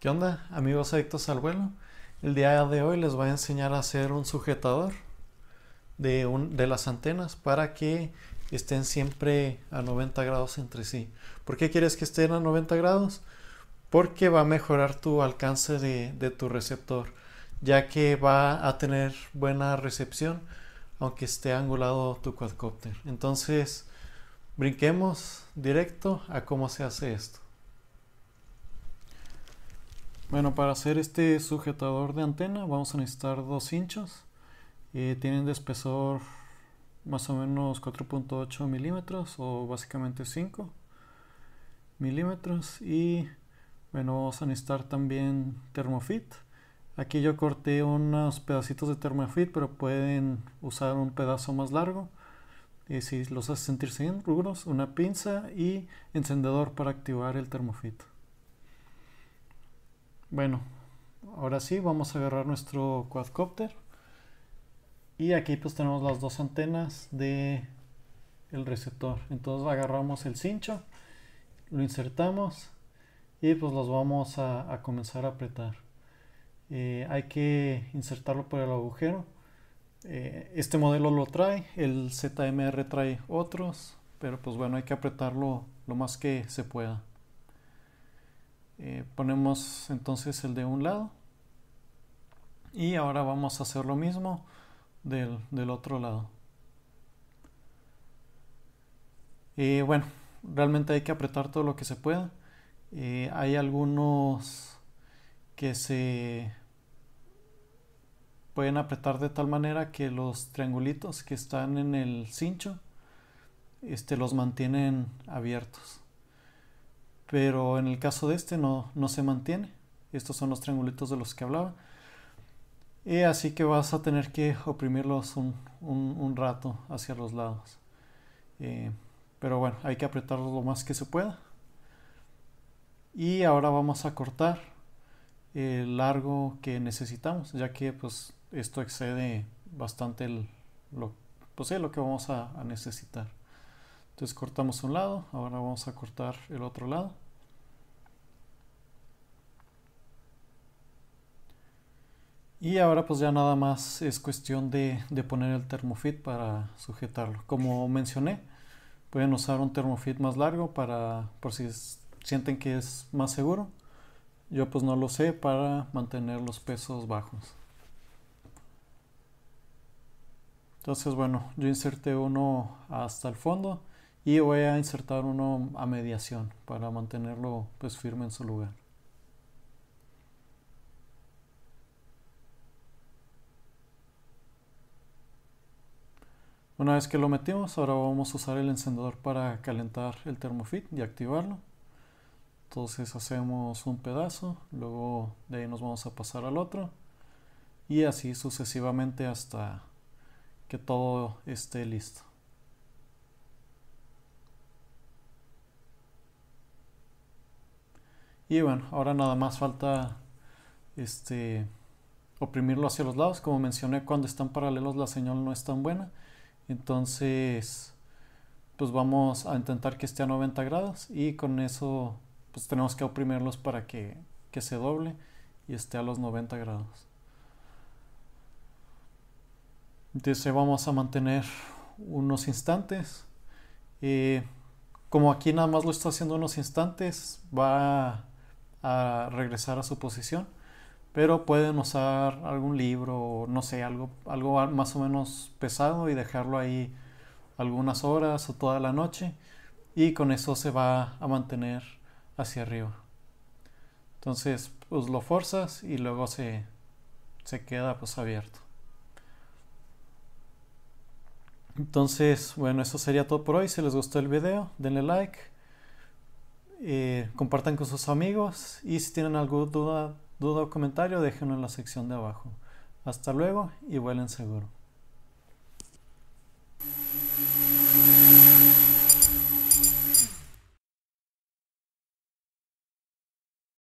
¿Qué onda amigos adictos al vuelo? El día de hoy les voy a enseñar a hacer un sujetador de, de, las antenas para que estén siempre a 90 grados entre sí. ¿Por qué quieres que estén a 90 grados? Porque va a mejorar tu alcance de, de tu receptor, ya que va a tener buena recepción aunque esté angulado tu quadcopter. Entonces, brinquemos directo a cómo se hace esto. Bueno, para hacer este sujetador de antena vamos a necesitar dos hinchas. Eh, tienen de espesor más o menos 4.8 milímetros o básicamente 5 milímetros. Y bueno, vamos a necesitar también termofit. Aquí yo corté unos pedacitos de termofit, pero pueden usar un pedazo más largo. Y eh, si los hace sentirse bien, rubros, una pinza y encendedor para activar el termofit. Bueno, ahora sí vamos a agarrar nuestro quadcopter. Y aquí pues tenemos las dos antenas de el receptor. Entonces agarramos el cincho, lo insertamos y pues los vamos a, comenzar a apretar. Eh, hay que insertarlo por el agujero. Eh, este modelo lo trae, el ZMR trae otros, pero pues bueno, hay que apretarlo lo más que se pueda. Eh, ponemos entonces el de un lado y ahora vamos a hacer lo mismo del, otro lado. y eh, bueno, realmente hay que apretar todo lo que se pueda. Eh, hay algunos que se pueden apretar de tal manera que los triangulitos que están en el cincho este, los mantienen abiertos pero en el caso de este no, no se mantiene. Estos son los triangulitos de los que hablaba. Y así que vas a tener que oprimirlos un, un, rato hacia los lados. Eh, pero bueno, hay que apretarlos lo más que se pueda. Y ahora vamos a cortar el largo que necesitamos, ya que pues esto excede bastante lo, pues lo que vamos a necesitar. Entonces cortamos un lado, ahora vamos a cortar el otro lado. Y ahora pues ya nada más es cuestión de, poner el termofit para sujetarlo. Como mencioné, pueden usar un termofit más largo para por si sienten que es más seguro. Yo pues no lo sé para mantener los pesos bajos. Entonces bueno, yo inserté uno hasta el fondo y voy a insertar uno a mediación para mantenerlo pues firme en su lugar. Una vez que lo metimos, ahora vamos a usar el encendedor para calentar el termofit y activarlo. Entonces hacemos un pedazo, luego de ahí nos vamos a pasar al otro y así sucesivamente hasta que todo esté listo. Y bueno, ahora nada más falta este, oprimirlo hacia los lados. Como mencioné, cuando están paralelos la señal no es tan buena. Entonces, pues vamos a intentar que esté a 90 grados y con eso pues tenemos que oprimirlos para que, se doble y esté a los 90 grados. Entonces vamos a mantener unos instantes. Eh, como aquí nada más lo está haciendo unos instantes, va a regresar a su posición. Pero pueden usar algún libro o no sé, algo, algo más o menos pesado y dejarlo ahí algunas horas o toda la noche. Y con eso se va a mantener hacia arriba. Entonces, pues lo forzas y luego se, se queda pues abierto. Entonces, bueno, eso sería todo por hoy. Si les gustó el video, denle like eh, compartan con sus amigos y si tienen alguna duda, duda o comentario déjenlo en la sección de abajo. Hasta luego y vuelen seguro.